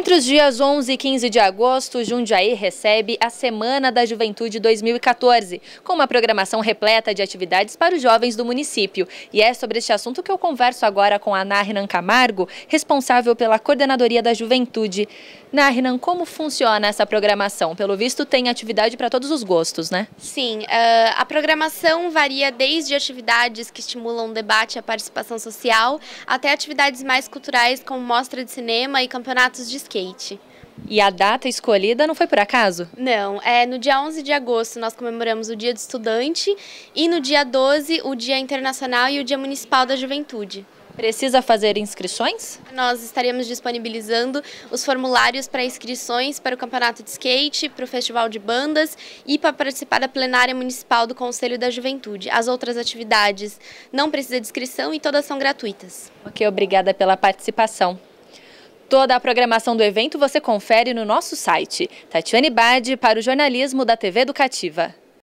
Entre os dias 11 e 15 de agosto, Jundiaí recebe a Semana da Juventude 2014, com uma programação repleta de atividades para os jovens do município. E é sobre este assunto que eu converso agora com a Narinan Camargo, responsável pela Coordenadoria da Juventude. Narinan, como funciona essa programação? Pelo visto, tem atividade para todos os gostos, né? Sim, eh, a programação varia desde atividades que estimulam o debate e a participação social, até atividades mais culturais, como mostra de cinema e campeonatos de skate. E a data escolhida não foi por acaso? Não, é no dia 11 de agosto nós comemoramos o Dia do Estudante e no dia 12 o Dia Internacional e o Dia Municipal da Juventude. Precisa fazer inscrições? Nós estaremos disponibilizando os formulários para inscrições para o campeonato de skate, para o festival de bandas e para participar da plenária municipal do Conselho da Juventude. As outras atividades não precisa de inscrição e todas são gratuitas. Ok, obrigada pela participação. Toda a programação do evento você confere no nosso site. Tatiane Bade para o jornalismo da TV Educativa.